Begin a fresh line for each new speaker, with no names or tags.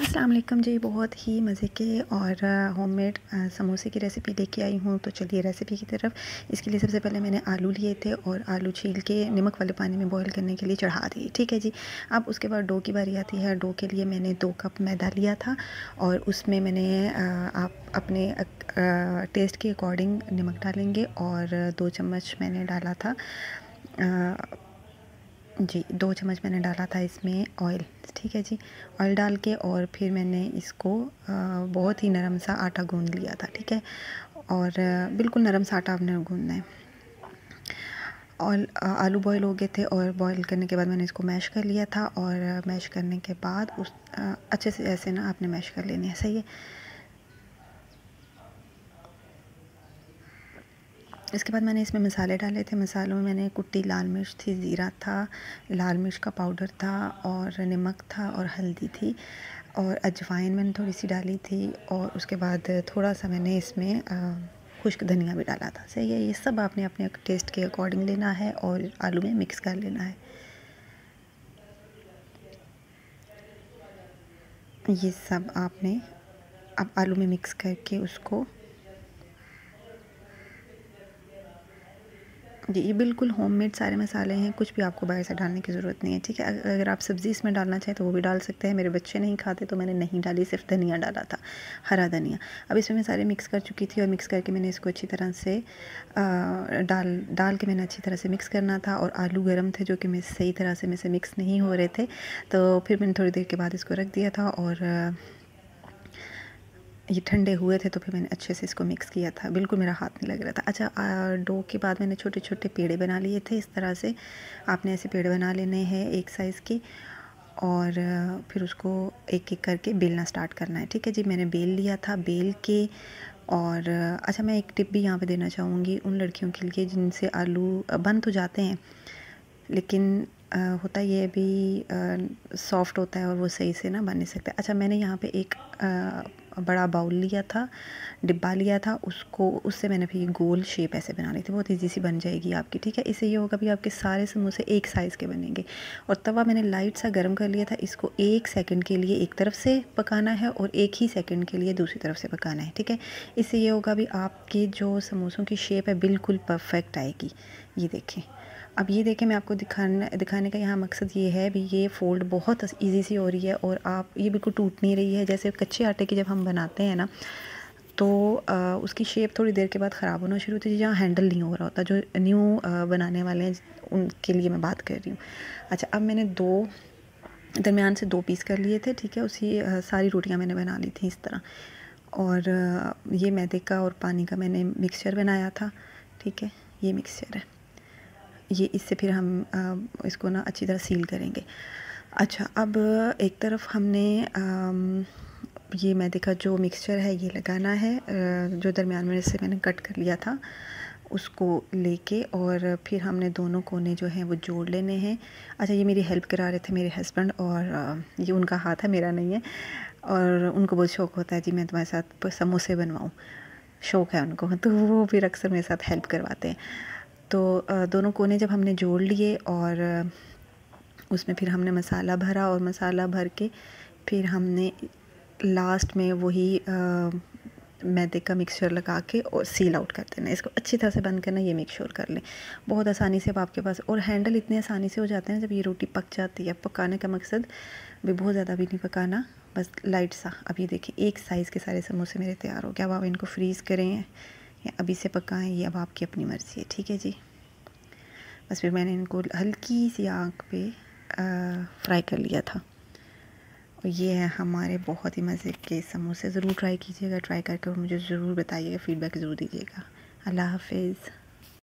असलकम जी बहुत ही मज़े के और होममेड समोसे की रेसिपी लेके आई हूँ तो चलिए रेसिपी की तरफ इसके लिए सबसे पहले मैंने आलू लिए थे और आलू छील के नमक वाले पानी में बॉईल करने के लिए चढ़ा दिए ठीक है जी अब उसके बाद डो की बारी आती है डो के लिए मैंने दो कप मैदा लिया था और उसमें मैंने आप अपने टेस्ट के अकॉर्डिंग नमक डालेंगे और दो चम्मच मैंने डाला था जी दो चम्मच मैंने डाला था इसमें ऑयल ठीक है जी ऑयल डाल के और फिर मैंने इसको बहुत ही नरम सा आटा गूंद लिया था ठीक है और बिल्कुल नरम सा आटा आपने गूंदना है ऑयल आलू बॉयल हो गए थे और बॉयल करने के बाद मैंने इसको मैश कर लिया था और मैश करने के बाद उस अच्छे से ऐसे ना आपने मैश कर लेनी है सही है इसके बाद मैंने इसमें मसाले डाले थे मसालों में मैंने कुट्टी लाल मिर्च थी ज़ीरा था लाल मिर्च का पाउडर था और नमक था और हल्दी थी और अजवाइन मैंने थोड़ी सी डाली थी और उसके बाद थोड़ा सा मैंने इसमें खुश्क धनिया भी डाला था सही है ये सब आपने अपने टेस्ट के अकॉर्डिंग लेना है और आलू में मिक्स कर लेना है ये सब आपने अब आलू में मिक्स करके उसको जी ये बिल्कुल होममेड सारे मसाले हैं कुछ भी आपको बाहर से डालने की ज़रूरत नहीं है ठीक है अगर आप सब्ज़ी इसमें डालना चाहें तो वो भी डाल सकते हैं मेरे बच्चे नहीं खाते तो मैंने नहीं डाली सिर्फ धनिया डाला था हरा धनिया अब इसमें मैं सारे मिक्स कर चुकी थी और मिक्स करके मैंने इसको अच्छी तरह से आ, डाल डाल के मैंने अच्छी तरह से मिक्स करना था और आलू गर्म थे जो कि मैं सही तरह से मेरे से मिक्स नहीं हो रहे थे तो फिर मैंने थोड़ी देर के बाद इसको रख दिया था और ये ठंडे हुए थे तो फिर मैंने अच्छे से इसको मिक्स किया था बिल्कुल मेरा हाथ नहीं लग रहा था अच्छा डो के बाद मैंने छोटे छोटे पेड़े बना लिए थे इस तरह से आपने ऐसे पेड़ बना लेने हैं एक साइज़ के और फिर उसको एक एक करके बेलना स्टार्ट करना है ठीक है जी मैंने बेल लिया था बेल के और अच्छा मैं एक टिप भी यहाँ पे देना चाहूँगी उन लड़कियों के लिए जिनसे आलू बन तो जाते हैं लेकिन होता ये भी सॉफ्ट होता है और वो सही से ना बन नहीं सकता अच्छा मैंने यहाँ पे एक आ, बड़ा बाउल लिया था डिब्बा लिया था उसको उससे मैंने फिर गोल शेप ऐसे बना ली थी बहुत इजी सी बन जाएगी आपकी ठीक है इससे ये होगा भी आपके सारे समोसे एक साइज़ के बनेंगे और तवा मैंने लाइट सा गर्म कर लिया था इसको एक सेकेंड के लिए एक तरफ से पकाना है और एक ही सेकेंड के लिए दूसरी तरफ से पकाना है ठीक है इससे ये होगा भी आपके जो समोसों की शेप है बिल्कुल परफेक्ट आएगी ये देखें अब ये देखें मैं आपको दिखाना दिखाने का यहाँ मकसद ये है भी ये फ़ोल्ड बहुत इजी सी हो रही है और आप ये बिल्कुल टूट नहीं रही है जैसे कच्चे आटे की जब हम बनाते हैं ना तो आ, उसकी शेप थोड़ी देर के बाद ख़राब होना शुरू होती है जहाँ हैंडल नहीं हो रहा होता जो न्यू बनाने वाले हैं उनके लिए मैं बात कर रही हूँ अच्छा अब मैंने दो दरमियान से दो पीस कर लिए थे ठीक है उसी सारी रोटियाँ मैंने बना ली थी इस तरह और ये मैदे का और पानी का मैंने मिक्सचर बनाया था ठीक है ये मिक्सचर है ये इससे फिर हम इसको ना अच्छी तरह सील करेंगे अच्छा अब एक तरफ हमने ये मैदे का जो मिक्सचर है ये लगाना है जो दरमियान में से मैंने कट कर लिया था उसको लेके और फिर हमने दोनों कोने जो हैं वो जोड़ लेने हैं अच्छा ये मेरी हेल्प करा रहे थे मेरे हस्बैंड और ये उनका हाथ है मेरा नहीं है और उनको बहुत शौक़ होता है जी मैं तुम्हारे साथ समोसे बनवाऊँ शौक़ है उनको तो वो फिर अक्सर मेरे साथ हेल्प करवाते हैं तो दोनों कोने जब हमने जोड़ लिए और उसमें फिर हमने मसाला भरा और मसाला भर के फिर हमने लास्ट में वही मैदे का मिक्सचर लगा के और सील आउट कर देना इसको अच्छी तरह से बंद करना ये मेक श्योर कर लें बहुत आसानी से अब आपके पास और हैंडल इतने आसानी से हो जाते हैं जब ये रोटी पक जाती है पकाने का मकसद भी बहुत ज़्यादा भी नहीं पकाना बस लाइट सा अब ये देखिए एक साइज़ के सारे समोसे मेरे तैयार हो गया अब आप इनको फ्रीज़ करें या अभी से पकाएं ये अब आपकी अपनी मर्ज़ी है ठीक है जी बस फिर मैंने इनको हल्की सी आँख पे फ्राई कर लिया था और ये है हमारे बहुत ही मज़े के समोसे ज़रूर ट्राई कीजिएगा ट्राई करके और मुझे ज़रूर बताइएगा फीडबैक ज़रूर दीजिएगा अल्लाह हाफिज़